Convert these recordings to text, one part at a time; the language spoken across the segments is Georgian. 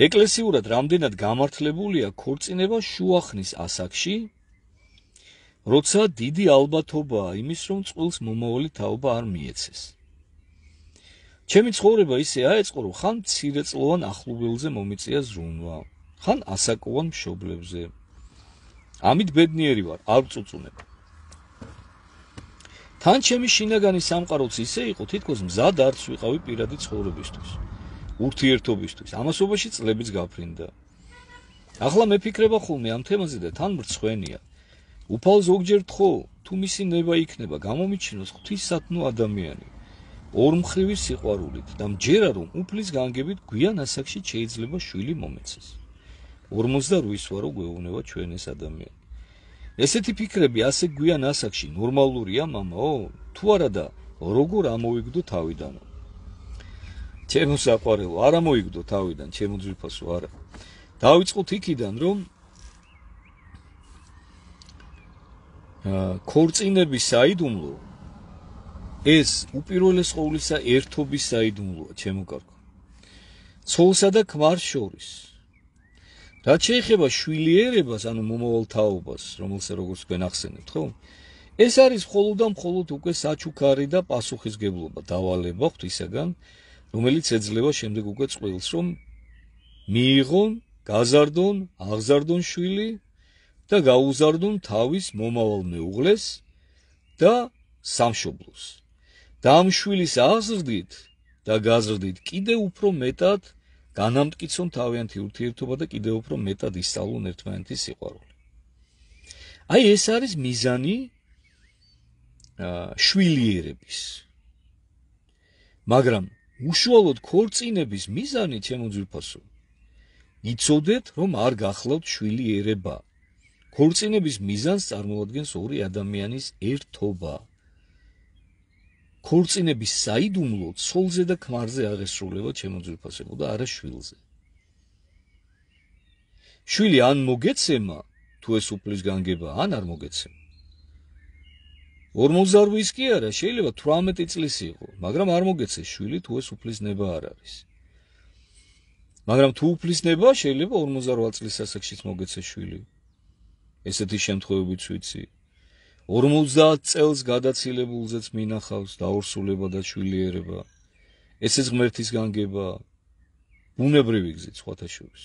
ეკლესიურად რამდენად გამართლებულია ქორწინება შუახნის ასაკში როცა დიდი ალბათობაა იმის რომ წილს მომავალი თაობა არ მიეცეს ჩემი ცხოვრება ისე აეწყო რომ ხან ცირეწლოვან ახლობელზე მომიწია ზრუნვა ხან ასაკოვან მშობლებზე ამით ბედნიერი ვარ არ წუწუნებ თან ჩემი შინაგანი სამყაროც ისე იყო თითქოს მზად არც ვიყავი პირადი ცხოვრებისთვის ურთიერთობისთვის. ამასობაში წლების გაფრინდა. ახლა მეფიქრება ხოლმე ამ თემაზე და თან მრცხვენია. უფალ ზოგჯერ თხო, თუ მისი ნება იქნება გამომიჩინოს ღვთისათნო ადამიანი. ორმხრივი სიყვარულით და მჯერა რომ უფლის განგებით გვიან ასაკში შეიძლება შვილი მომეცეს. 48 ვარო გვეუბნება ჩვენ ეს ადამიანი. ესეთი ფიქრები ასე გვიან ასაკში ნორმალურია, мама, ო? თუ არა და როგორ ამოვიგდო თავიდანო? ჩემო საყვარელო, არ ამოიგდო თავიდან, ჩემო ძვირფასო, არა. დავიწყოთ იქიდან, რომ აა ქორწინების საიდუმლო ეს უპირველეს ყოვლისა ერთობის საიდუმლოა, ჩემო კარგო. ცოლსა და ქმარს შორის რაც შეიძლება შვილიერებას, ანუ მომავალთაობას, რომელსაც როგორც თქვენ ახსენებთ, ხო? ეს არის მხოლოდ და მხოლოდ უკვე საჩუქარი და პასუხისგებლობა, დავალება ღვთისაგან, რომელიც ეძლევა შემდეგ უკვე წვილს, რომ მიიღონ, გაზარდონ, აღზარდონ შვილი და გაუზარდონ თავის მომავალ მეუღლეს და სამშობლოს. და ამ შვილის აღზრდით და გაზრდით კიდე უფრო მეტად განამტკიცონ თავიანთი ურთიერთობა და კიდე უფრო მეტად ისწავლონ ერთმანეთის სიყვარული. აი ეს არის მიზანი შვილიერების. მაგრამ უშუალოდ ქორწინების მიზანი ჩემოძვირფასო. იცოდეთ, რომ არ გახლავთ შვილი ერება. ქორწინების მიზანს წარმოადგენს ორი ადამიანის ერთობა. ქორწინების საიდუმლო ცოლზე და ქმარზე აღესრულება ჩემოძვირფასო და არა შვილზე. შვილი ან მოგეცემა თუ ეს უფლის განგება, ან არ მოგეცემა. 48-ის კი არა, შეიძლება 18 წლის იყო, მაგრამ არ მოგეცეს შვილი თუ ეს უფლისნება არ არის. მაგრამ თუ უფლისნება, შეიძლება 48 წლის ასაკშიც მოგეცეს შვილი. ესეთი შემთხვევებიც ვიცი. 50 წელს გადაცილებულზეც მინახავს დაორსულება და შვილიერება. ესეც ღმერთის განგება. უნებრივი გზით სხვათა შორის.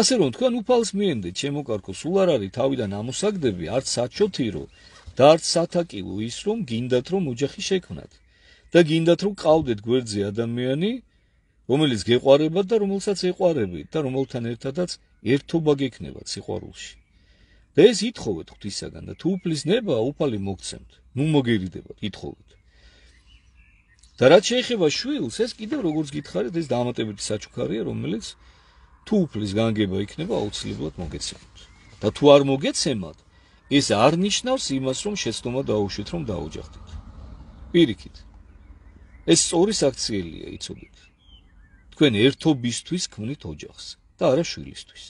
ასე რომ თქვენ უფალს მიენდეთ, ჩემო კარკო, სულ არ არის თავიდან ამოსაგდები, არც საჩოთირო, და არც სათაკილო ის რომ გინდათ რომ ოჯახი შექმნათ და გინდათ რომ ყავდეთ გვერდზე ადამიანი რომელიც გეყარებათ და რომელსაც ეყარებით და რომელთან ერთადაც ერთობა გექნებათ სიყვარულში და ეს ითხოვეთ ღვთისაგან და თუ უფლისნება უფალი მოგცემთ ნუ მოგერიდებათ ითხოვეთ და რაც შეიძლება შვილს ეს კიდევ როგორც გითხარით ეს დამატებითი საჩუქარია რომელიც თუ უფლის განგება იქნება აუცილებლად მოგეცემთ და თუ არ მოგეცემათ ეს არ ნიშნავს იმას, რომ შეცდომა დაუშვით, რომ დაუჯახდით. პირიქით. ეს სწორი საქციელია, იცოდეთ. თქვენ ერთობისთვის ქმნით ოჯახს და არა შვილისთვის.